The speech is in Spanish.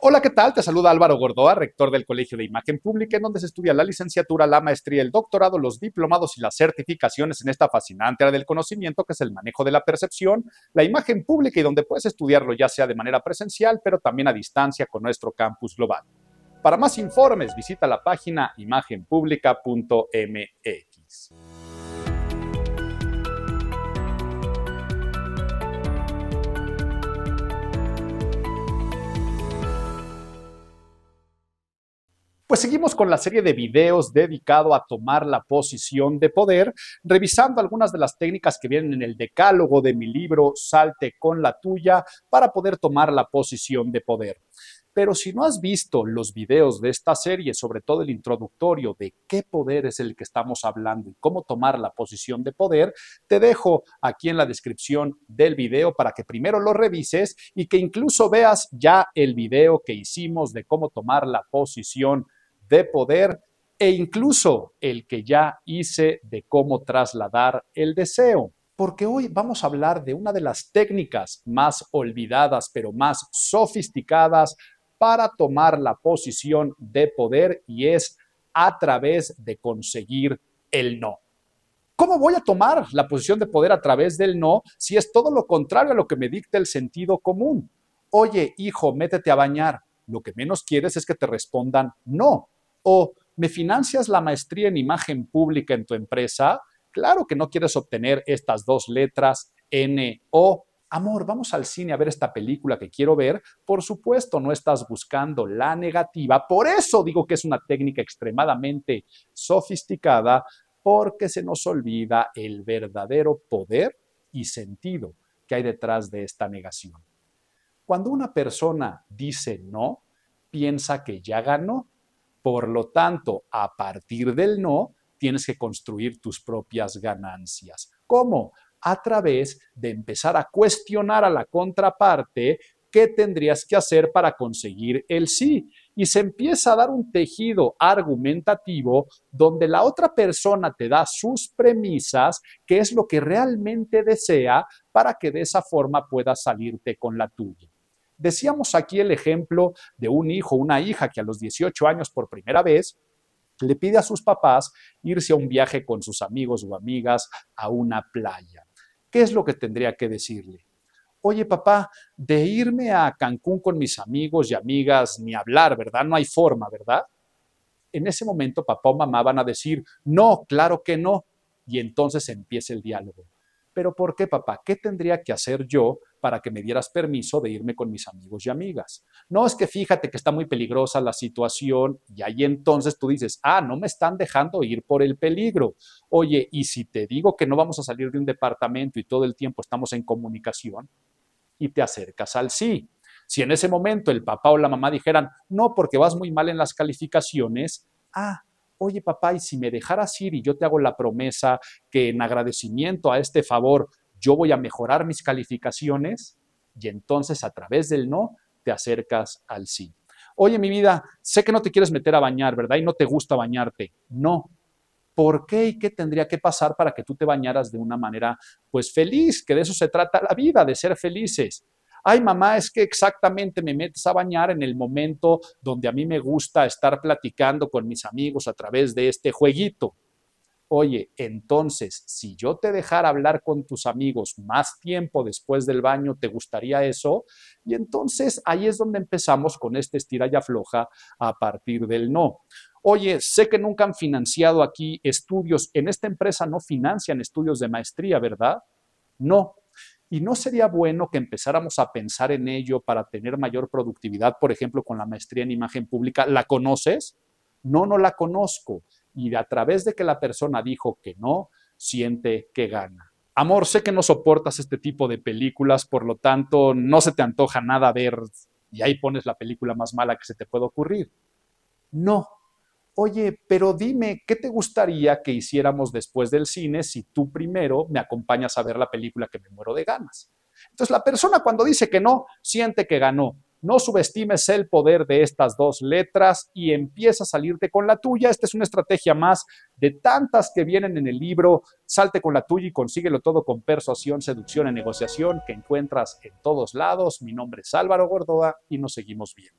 Hola, ¿qué tal? Te saluda Álvaro Gordoa, rector del Colegio de Imagen Pública, en donde se estudia la licenciatura, la maestría, el doctorado, los diplomados y las certificaciones en esta fascinante área del conocimiento que es el manejo de la percepción, la imagen pública y donde puedes estudiarlo ya sea de manera presencial, pero también a distancia con nuestro campus global. Para más informes, visita la página imagenpublica.mx. Pues seguimos con la serie de videos dedicado a tomar la posición de poder, revisando algunas de las técnicas que vienen en el decálogo de mi libro Salte con la tuya para poder tomar la posición de poder. Pero si no has visto los videos de esta serie, sobre todo el introductorio de qué poder es el que estamos hablando y cómo tomar la posición de poder, te dejo aquí en la descripción del video para que primero lo revises y que incluso veas ya el video que hicimos de cómo tomar la posición de de poder e incluso el que ya hice de cómo trasladar el deseo. Porque hoy vamos a hablar de una de las técnicas más olvidadas pero más sofisticadas para tomar la posición de poder y es a través de conseguir el no. ¿Cómo voy a tomar la posición de poder a través del no si es todo lo contrario a lo que me dicta el sentido común? Oye, hijo, métete a bañar. Lo que menos quieres es que te respondan no o me financias la maestría en imagen pública en tu empresa, claro que no quieres obtener estas dos letras N o amor, vamos al cine a ver esta película que quiero ver, por supuesto no estás buscando la negativa. Por eso digo que es una técnica extremadamente sofisticada, porque se nos olvida el verdadero poder y sentido que hay detrás de esta negación. Cuando una persona dice no, piensa que ya ganó por lo tanto, a partir del no, tienes que construir tus propias ganancias. ¿Cómo? A través de empezar a cuestionar a la contraparte qué tendrías que hacer para conseguir el sí. Y se empieza a dar un tejido argumentativo donde la otra persona te da sus premisas, qué es lo que realmente desea, para que de esa forma puedas salirte con la tuya. Decíamos aquí el ejemplo de un hijo, una hija que a los 18 años por primera vez le pide a sus papás irse a un viaje con sus amigos o amigas a una playa. ¿Qué es lo que tendría que decirle? Oye papá, de irme a Cancún con mis amigos y amigas, ni hablar, ¿verdad? No hay forma, ¿verdad? En ese momento papá o mamá van a decir, no, claro que no. Y entonces empieza el diálogo. Pero ¿por qué, papá? ¿Qué tendría que hacer yo para que me dieras permiso de irme con mis amigos y amigas? No es que fíjate que está muy peligrosa la situación y ahí entonces tú dices, ah, no me están dejando ir por el peligro. Oye, y si te digo que no vamos a salir de un departamento y todo el tiempo estamos en comunicación y te acercas al sí. Si en ese momento el papá o la mamá dijeran, no, porque vas muy mal en las calificaciones, ah, oye papá, y si me dejaras ir y yo te hago la promesa que en agradecimiento a este favor yo voy a mejorar mis calificaciones, y entonces a través del no te acercas al sí. Oye, mi vida, sé que no te quieres meter a bañar, ¿verdad? Y no te gusta bañarte. No, ¿Por qué y qué tendría que pasar para que tú te bañaras de una manera pues feliz? Que de eso se trata la vida, de ser felices ay mamá, es que exactamente me metes a bañar en el momento donde a mí me gusta estar platicando con mis amigos a través de este jueguito. Oye, entonces, si yo te dejara hablar con tus amigos más tiempo después del baño, ¿te gustaría eso? Y entonces ahí es donde empezamos con este estiralla floja a partir del no. Oye, sé que nunca han financiado aquí estudios. En esta empresa no financian estudios de maestría, ¿verdad? No, y no sería bueno que empezáramos a pensar en ello para tener mayor productividad, por ejemplo, con la maestría en imagen pública. ¿La conoces? No, no la conozco. Y a través de que la persona dijo que no, siente que gana. Amor, sé que no soportas este tipo de películas, por lo tanto, no se te antoja nada ver y ahí pones la película más mala que se te puede ocurrir. No, oye, pero dime, ¿qué te gustaría que hiciéramos después del cine si tú primero me acompañas a ver la película que me muero de ganas? Entonces la persona cuando dice que no, siente que ganó. No subestimes el poder de estas dos letras y empieza a salirte con la tuya. Esta es una estrategia más de tantas que vienen en el libro. Salte con la tuya y consíguelo todo con persuasión, seducción y negociación que encuentras en todos lados. Mi nombre es Álvaro Gordoa y nos seguimos viendo.